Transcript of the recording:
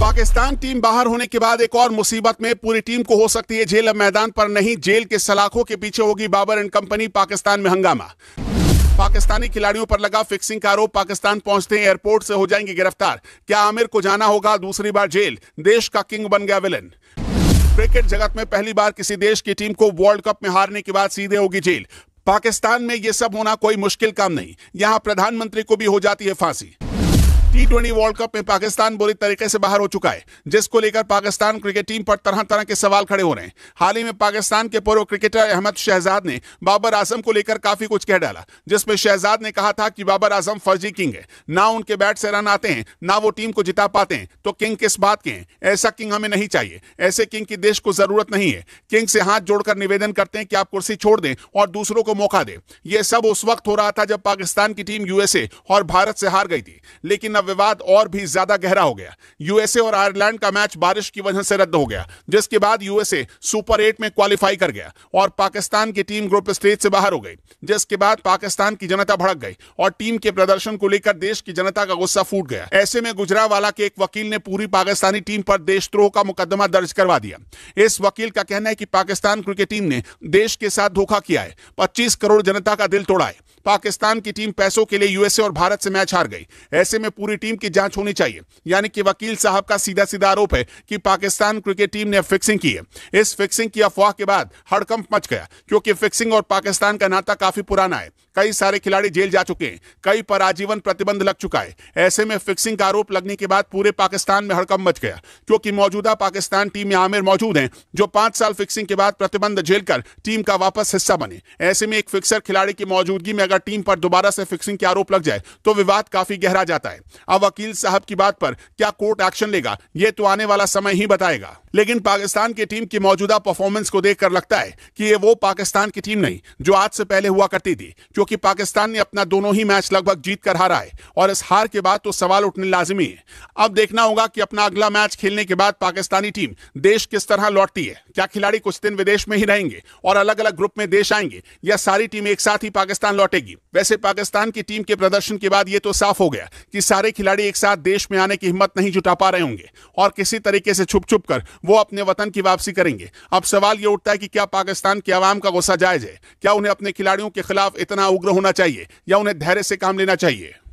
Pakistan team बाहर होने के बाद एक और मुसीबत में पूरी टीम को हो सकती है जेल अब मैदान पर नहीं जेल के सलाखों के पीछे होगी बाबर एंड कंपनी पाकिस्तान में हंगामा पाकिस्तानी खिलाड़ियों पर लगा फिक्सिंग का आरोप पाकिस्तान पहुंचते ही एयरपोर्ट से हो जाएंगे गिरफ्तार क्या आमिर को जाना होगा दूसरी बार जेल देश का किंग बन गया विलन क्रिकेट जगत में पहली बार किसी देश की टीम को वर्ल्ड कप में हारने के बाद सीधे होगी जेल पाकिस्तान में यह सब होना कोई मुश्किल काम नहीं यहां प्रधानमंत्री को भी हो जाती है फांसी टी ट्वेंटी वर्ल्ड कप में पाकिस्तान बुरी तरीके से बाहर हो चुका है जिसको लेकर पाकिस्तान क्रिकेट टीम पर तरह तरह के सवाल खड़े हो रहे हैं हाल ही में पाकिस्तान के पूर्व क्रिकेटर अहमद शहजाद ने बाबर आजम को लेकर काफी कुछ कह डाला जिसमें शहजाद ने कहा था कि बाबर आजम फर्जी किंग है ना उनके बैट से रन आते हैं ना वो टीम को जिता पाते हैं तो किंग किस बात के हैं ऐसा किंग हमें नहीं चाहिए ऐसे किंग की देश को जरूरत नहीं है किंग से हाथ जोड़कर निवेदन करते हैं कि आप कुर्सी छोड़ दें और दूसरों को मौका दें यह सब उस वक्त हो रहा था जब पाकिस्तान की टीम यूएसए और भारत से हार गई थी लेकिन का विवाद और भी ज्यादा गहरा हो गया यूएसए और आयरलैंड का मैच बारिश की वजह से रद्द हो गया जिसके बाद यूएसए सुपर एट में क्वालिफाई कर गया और पाकिस्तान की टीम ग्रुप स्टेज से बाहर हो गई जिसके बाद पाकिस्तान की जनता भड़क गई और टीम के प्रदर्शन को लेकर देश की जनता का गुस्सा फूट गया ऐसे में गुजरावाला के एक वकील ने पूरी पाकिस्तानी टीम पर देशद्रोह का मुकदमा दर्ज करवा दिया इस वकील का कहना है कि पाकिस्तान क्रिकेट टीम ने देश के साथ धोखा किया है पच्चीस करोड़ जनता का दिल तोड़ा है पाकिस्तान की टीम पैसों के लिए यूएसए और भारत से मैच हार गई ऐसे में पूरी टीम की जांच होनी चाहिए यानी कि वकील साहब का सीधा सीधा आरोप है कि पाकिस्तान क्रिकेट टीम ने फिक्सिंग की है इस फिक्सिंग की अफवाह के बाद हड़कंप मच गया क्योंकि फिक्सिंग और पाकिस्तान का नाता काफी पुराना है कई सारे खिलाड़ी जेल जा चुके हैं कई पर आजीवन प्रतिबंध लग चुका है ऐसे में फिक्सिंग का आरोप लगने के बाद पूरे पाकिस्तान में हड़कंप मच गया क्योंकि मौजूदा पाकिस्तान टीम में आमिर मौजूद हैं जो पांच साल फिक्सिंग के बाद प्रतिबंध झेलकर टीम का वापस हिस्सा बने ऐसे में एक फिक्सर खिलाड़ी की मौजूदगी में अगर टीम पर दोबारा से फिक्सिंग के आरोप लग जाए तो विवाद काफी गहरा जाता है अब वकील साहब की बात पर क्या कोर्ट एक्शन लेगा ये तो आने वाला समय ही बताएगा लेकिन पाकिस्तान की टीम की मौजूदा परफॉर्मेंस को देखकर लगता है कि ये वो पाकिस्तान की टीम नहीं जो आज से पहले हुआ करती थी क्योंकि पाकिस्तान ने अपना दोनों ही मैच लगभग जीत कर हारा है और इस हार के बाद तो सवाल उठने लाजमी है अब देखना होगा कि अपना अगला मैच खेलने के बाद पाकिस्तानी टीम देश किस तरह लौटती है क्या खिलाड़ी कुछ दिन विदेश में ही रहेंगे और अलग अलग ग्रुप में देश आएंगे या सारी टीम एक साथ ही पाकिस्तान लौटेगी मिलेगी वैसे पाकिस्तान की टीम के प्रदर्शन के बाद ये तो साफ हो गया कि सारे खिलाड़ी एक साथ देश में आने की हिम्मत नहीं जुटा पा रहे होंगे और किसी तरीके से छुप छुप कर वो अपने वतन की वापसी करेंगे अब सवाल ये उठता है कि क्या पाकिस्तान की आवाम का गुस्सा जायज है क्या उन्हें अपने खिलाड़ियों के खिलाफ इतना उग्र होना चाहिए या उन्हें धैर्य से काम लेना चाहिए